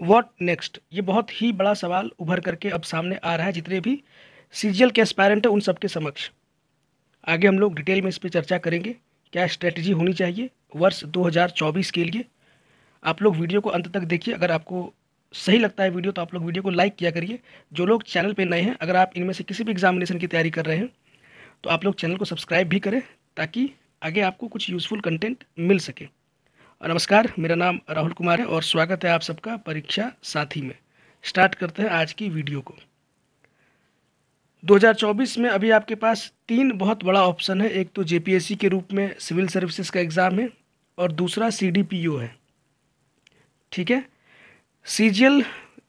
what next ये बहुत ही बड़ा सवाल उभर करके अब सामने आ रहा है जितने भी सीजीएल के एस्पायरेंट हैं उन सबके समक्ष आगे हम लोग डिटेल में इस पर चर्चा करेंगे क्या स्ट्रेटजी होनी चाहिए वर्ष 2024 के लिए आप लोग वीडियो को अंत तक देखिए अगर आपको सही लगता है वीडियो तो आप लोग वीडियो को लाइक किया करिए जो लोग चैनल पे नए हैं अगर आप इनमें से किसी भी एग्जामिनेशन की तैयारी कर रहे हैं तो आप लोग चैनल को सब्सक्राइब भी करें ताकि आगे आपको कुछ यूज़फुल कंटेंट मिल सके नमस्कार मेरा नाम राहुल कुमार है और स्वागत है आप सबका परीक्षा साथी में स्टार्ट करते हैं आज की वीडियो को 2024 में अभी आपके पास तीन बहुत बड़ा ऑप्शन है एक तो जेपीएससी के रूप में सिविल सर्विसेज का एग्ज़ाम है और दूसरा सीडीपीओ है ठीक है सीजीएल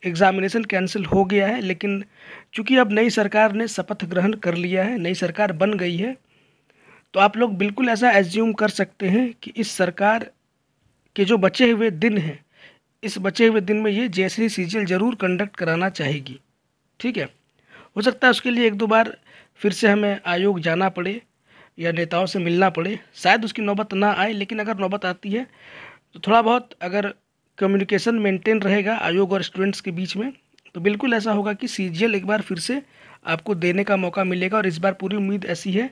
एग्ज़ामिनेशन कैंसिल हो गया है लेकिन चूँकि अब नई सरकार ने शपथ ग्रहण कर लिया है नई सरकार बन गई है तो आप लोग बिल्कुल ऐसा एज्यूम कर सकते हैं कि इस सरकार कि जो बचे हुए दिन हैं इस बचे हुए दिन में ये जे सी ज़रूर कंडक्ट कराना चाहेगी ठीक है हो सकता है उसके लिए एक दो बार फिर से हमें आयोग जाना पड़े या नेताओं से मिलना पड़े शायद उसकी नौबत ना आए लेकिन अगर नौबत आती है तो थोड़ा बहुत अगर कम्युनिकेशन मेंटेन रहेगा आयोग और स्टूडेंट्स के बीच में तो बिल्कुल ऐसा होगा कि सी एक बार फिर से आपको देने का मौका मिलेगा और इस बार पूरी उम्मीद ऐसी है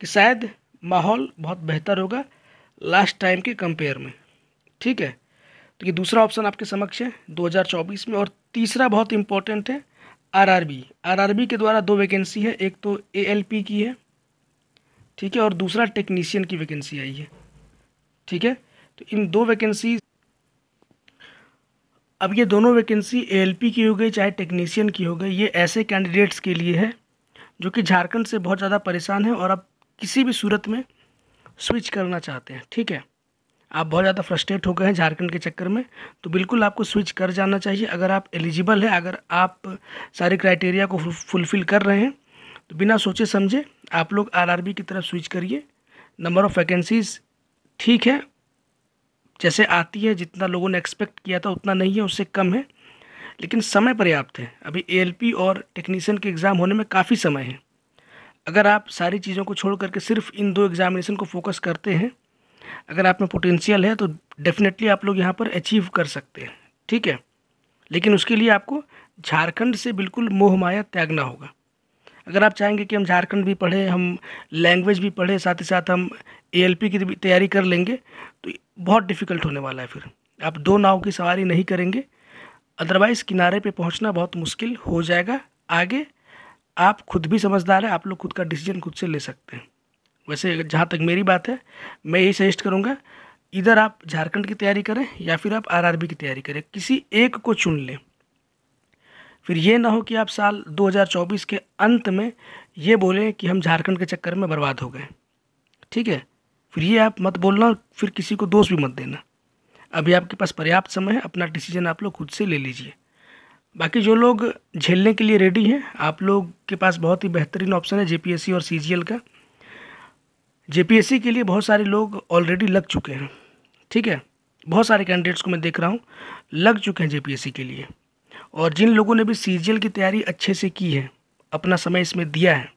कि शायद माहौल बहुत बेहतर होगा लास्ट टाइम के कंपेयर में ठीक है तो ये दूसरा ऑप्शन आपके समक्ष है 2024 में और तीसरा बहुत इंपॉर्टेंट है आरआरबी आरआरबी के द्वारा दो वैकेंसी है एक तो एएलपी की है ठीक है और दूसरा टेक्नीशियन की वैकेंसी आई है ठीक है तो इन दो वैकेंसी अब ये दोनों वैकेंसी ए की हो गई चाहे टेक्नीशियन की हो गई ये ऐसे कैंडिडेट्स के लिए है जो कि झारखंड से बहुत ज़्यादा परेशान है और अब किसी भी सूरत में स्विच करना चाहते हैं ठीक है आप बहुत ज़्यादा फ्रस्ट्रेट हो गए हैं झारखंड के चक्कर में तो बिल्कुल आपको स्विच कर जाना चाहिए अगर आप एलिजिबल हैं अगर आप सारे क्राइटेरिया को फुलफ़िल कर रहे हैं तो बिना सोचे समझे आप लोग आरआरबी की तरफ स्विच करिए नंबर ऑफ़ वैकेंसीज़ ठीक है जैसे आती है जितना लोगों ने एक्सपेक्ट किया था उतना नहीं है उससे कम है लेकिन समय पर्याप्त है अभी ए और टेक्नीसन के एग्ज़ाम होने में काफ़ी समय है अगर आप सारी चीज़ों को छोड़ करके सिर्फ इन दो एग्ज़ामिनेशन को फोकस करते हैं अगर आप में पोटेंशियल है तो डेफिनेटली आप लोग यहाँ पर अचीव कर सकते हैं ठीक है लेकिन उसके लिए आपको झारखंड से बिल्कुल मोह माया त्यागना होगा अगर आप चाहेंगे कि हम झारखंड भी पढ़ें हम लैंग्वेज भी पढ़ें साथ ही साथ हम ए की भी तैयारी कर लेंगे तो बहुत डिफ़िकल्ट होने वाला है फिर आप दो नाव की सवारी नहीं करेंगे अदरवाइज़ किनारे पे पहुंचना बहुत मुश्किल हो जाएगा आगे आप खुद भी समझदार हैं आप लोग खुद का डिसीजन खुद से ले सकते हैं वैसे जहाँ तक मेरी बात है मैं यही सजेस्ट करूँगा इधर आप झारखंड की तैयारी करें या फिर आप आरआरबी की तैयारी करें किसी एक को चुन लें फिर ये ना हो कि आप साल 2024 के अंत में ये बोलें कि हम झारखंड के चक्कर में बर्बाद हो गए ठीक है फिर ये आप मत बोलना और फिर किसी को दोष भी मत देना अभी आपके पास पर्याप्त समय है अपना डिसीजन आप लोग खुद से ले लीजिए बाकी जो लोग झेलने के लिए रेडी हैं आप लोग के पास बहुत ही बेहतरीन ऑप्शन है जे और सी का जेपीएससी के लिए बहुत सारे लोग ऑलरेडी लग चुके हैं ठीक है बहुत सारे कैंडिडेट्स को मैं देख रहा हूँ लग चुके हैं जेपीएससी के लिए और जिन लोगों ने भी सी की तैयारी अच्छे से की है अपना समय इसमें दिया है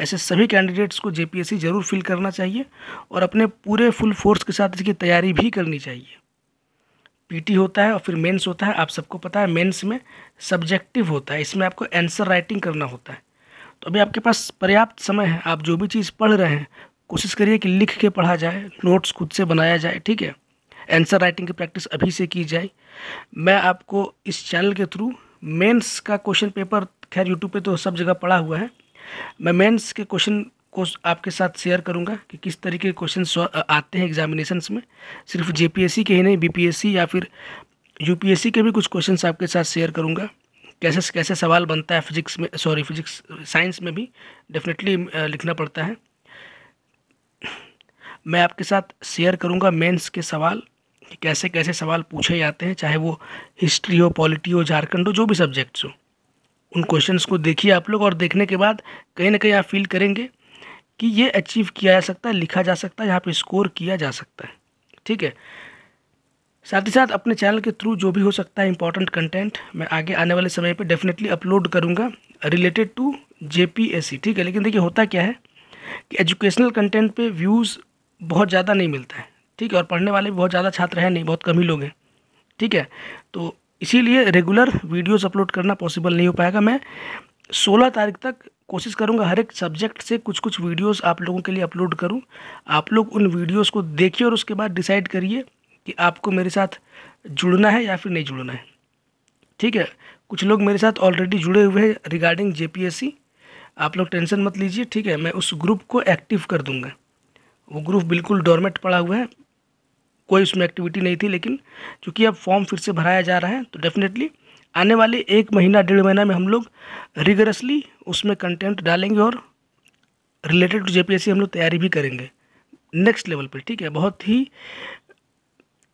ऐसे सभी कैंडिडेट्स को जे ज़रूर फिल करना चाहिए और अपने पूरे फुल फोर्स के साथ इसकी तैयारी भी करनी चाहिए पीटी होता है और फिर मेंस होता है आप सबको पता है मेंस में सब्जेक्टिव होता है इसमें आपको आंसर राइटिंग करना होता है तो अभी आपके पास पर्याप्त समय है आप जो भी चीज़ पढ़ रहे हैं कोशिश करिए कि लिख के पढ़ा जाए नोट्स खुद से बनाया जाए ठीक है आंसर राइटिंग की प्रैक्टिस अभी से की जाए मैं आपको इस चैनल के थ्रू मेंस का क्वेश्चन पेपर खैर यूट्यूब पे तो सब जगह पढ़ा हुआ है मैं मेंस के क्वेश्चन को आपके साथ शेयर करूंगा कि किस तरीके के क्वेश्चन आते हैं एग्जामिनेशंस में सिर्फ जे के ही नहीं बी या फिर यू के भी कुछ क्वेश्चन आपके साथ शेयर करूँगा कैसे कैसे सवाल बनता है फिजिक्स में सॉरी फिजिक्स साइंस में भी डेफिनेटली लिखना पड़ता है मैं आपके साथ शेयर करूँगा मेंस के सवाल कि कैसे कैसे सवाल पूछे जाते हैं चाहे वो हिस्ट्री हो पॉलिटी हो झारखंड हो जो भी सब्जेक्ट्स हो उन क्वेश्चंस को देखिए आप लोग और देखने के बाद कहीं ना कहीं आप फील करेंगे कि ये अचीव किया जा सकता है लिखा जा सकता है यहाँ पर स्कोर किया जा सकता है ठीक है साथ ही साथ अपने चैनल के थ्रू जो भी हो सकता है इंपॉर्टेंट कंटेंट मैं आगे आने वाले समय पे डेफिनेटली अपलोड करूँगा रिलेटेड टू जे ठीक है लेकिन देखिए होता क्या है कि एजुकेशनल कंटेंट पे व्यूज़ बहुत ज़्यादा नहीं मिलता है ठीक है और पढ़ने वाले भी बहुत ज़्यादा छात्र हैं नहीं बहुत कम ही लोग हैं ठीक है तो इसीलिए रेगुलर वीडियोस अपलोड करना पॉसिबल नहीं हो पाएगा मैं 16 तारीख तक कोशिश करूंगा हर एक सब्जेक्ट से कुछ कुछ वीडियोस आप लोगों के लिए अपलोड करूं आप लोग उन वीडियोस को देखिए और उसके बाद डिसाइड करिए कि आपको मेरे साथ जुड़ना है या फिर नहीं जुड़ना है ठीक है कुछ लोग मेरे साथ ऑलरेडी जुड़े हुए हैं रिगार्डिंग जे आप लोग टेंशन मत लीजिए ठीक है मैं उस ग्रुप को एक्टिव कर दूँगा वो ग्रुप बिल्कुल डोरमेट पड़ा हुआ है कोई उसमें एक्टिविटी नहीं थी लेकिन चूँकि अब फॉर्म फिर से भराया जा रहा है तो डेफिनेटली आने वाले एक महीना डेढ़ महीना में हम लोग रिगरसली उसमें कंटेंट डालेंगे और रिलेटेड टू जे हम लोग तैयारी भी करेंगे नेक्स्ट लेवल पर ठीक है बहुत ही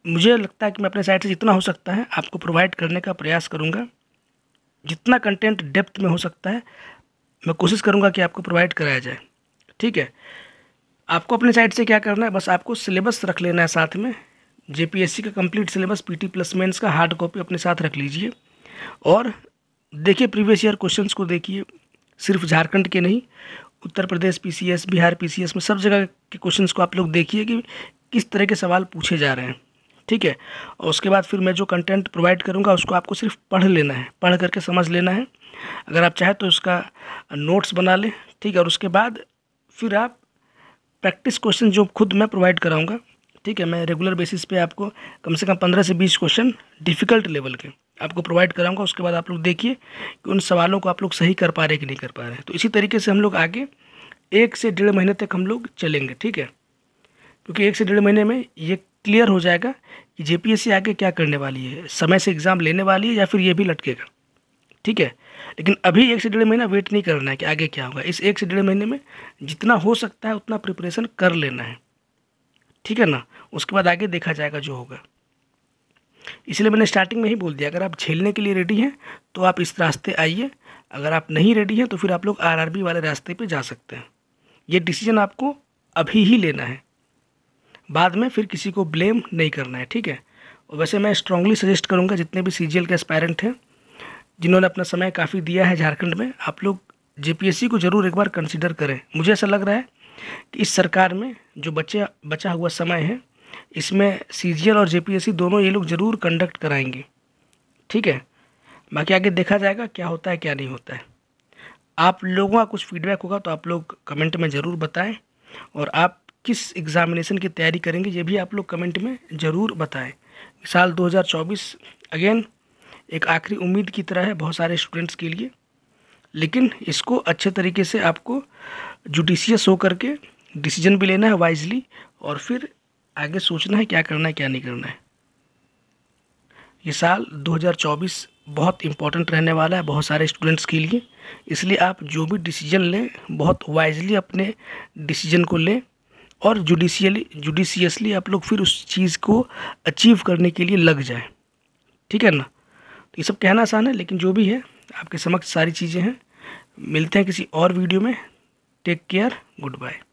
मुझे लगता है कि मैं अपने साइड से जितना हो सकता है आपको प्रोवाइड करने का प्रयास करूँगा जितना कंटेंट डेप्थ में हो सकता है मैं कोशिश करूँगा कि आपको प्रोवाइड कराया जाए ठीक है आपको अपने साइड से क्या करना है बस आपको सिलेबस रख लेना है साथ में जेपीएससी का complete syllabus PT plus mains का हार्ड कॉपी अपने साथ रख लीजिए और देखिए प्रीवियस ईयर क्वेश्चंस को देखिए सिर्फ झारखंड के नहीं उत्तर प्रदेश पीसीएस बिहार पीसीएस में सब जगह के क्वेश्चंस को आप लोग देखिए कि किस तरह के सवाल पूछे जा रहे हैं ठीक है और उसके बाद फिर मैं जो कंटेंट प्रोवाइड करूँगा उसको आपको सिर्फ पढ़ लेना है पढ़ करके समझ लेना है अगर आप चाहें तो उसका नोट्स बना लें ठीक है और उसके बाद फिर आप प्रैक्टिस क्वेश्चन जो खुद मैं प्रोवाइड कराऊंगा ठीक है मैं रेगुलर बेसिस पे आपको कम से कम पंद्रह से बीस क्वेश्चन डिफ़िकल्ट लेवल के आपको प्रोवाइड कराऊंगा उसके बाद आप लोग देखिए कि उन सवालों को आप लोग सही कर पा रहे कि नहीं कर पा रहे तो इसी तरीके से हम लोग आगे एक से डेढ़ महीने तक हम लोग चलेंगे ठीक है क्योंकि एक से डेढ़ महीने में ये क्लियर हो जाएगा कि जे आगे क्या करने वाली है समय से एग्ज़ाम लेने वाली है या फिर ये भी लटकेगा ठीक है लेकिन अभी एक से डेढ़ महीना वेट नहीं करना है कि आगे क्या होगा इस एक से डेढ़ महीने में जितना हो सकता है उतना प्रिपरेशन कर लेना है ठीक है ना उसके बाद आगे देखा जाएगा जो होगा इसलिए मैंने स्टार्टिंग में ही बोल दिया अगर आप झेलने के लिए रेडी हैं तो आप इस रास्ते आइए अगर आप नहीं रेडी हैं तो फिर आप लोग आर वाले रास्ते पर जा सकते हैं ये डिसीजन आपको अभी ही लेना है बाद में फिर किसी को ब्लेम नहीं करना है ठीक है और वैसे मैं स्ट्रांगली सजेस्ट करूँगा जितने भी सी के एस्पायरेंट हैं जिन्होंने अपना समय काफ़ी दिया है झारखंड में आप लोग जे को ज़रूर एक बार कंसिडर करें मुझे ऐसा लग रहा है कि इस सरकार में जो बचे बचा हुआ समय है इसमें सी और जे दोनों ये लोग ज़रूर कंडक्ट कराएंगे ठीक है बाकी आगे देखा जाएगा क्या होता है क्या नहीं होता है आप लोगों का कुछ फीडबैक होगा तो आप लोग कमेंट में ज़रूर बताएं और आप किस एग्ज़ामिनेशन की तैयारी करेंगे ये भी आप लोग कमेंट में ज़रूर बताएं साल 2024 अगेन एक आखिरी उम्मीद की तरह है बहुत सारे स्टूडेंट्स के लिए लेकिन इसको अच्छे तरीके से आपको जुडिशियस हो करके डिसीजन भी लेना है वाइजली और फिर आगे सोचना है क्या करना है क्या नहीं करना है ये साल 2024 बहुत इम्पोर्टेंट रहने वाला है बहुत सारे स्टूडेंट्स के लिए इसलिए आप जो भी डिसीजन लें बहुत वाइजली अपने डिसीजन को लें और जुडिशियली जुडिशियसली आप लोग फिर उस चीज़ को अचीव करने के लिए लग जाएं ठीक है ना ये सब कहना आसान है लेकिन जो भी है आपके समक्ष सारी चीज़ें हैं मिलते हैं किसी और वीडियो में टेक केयर गुड बाय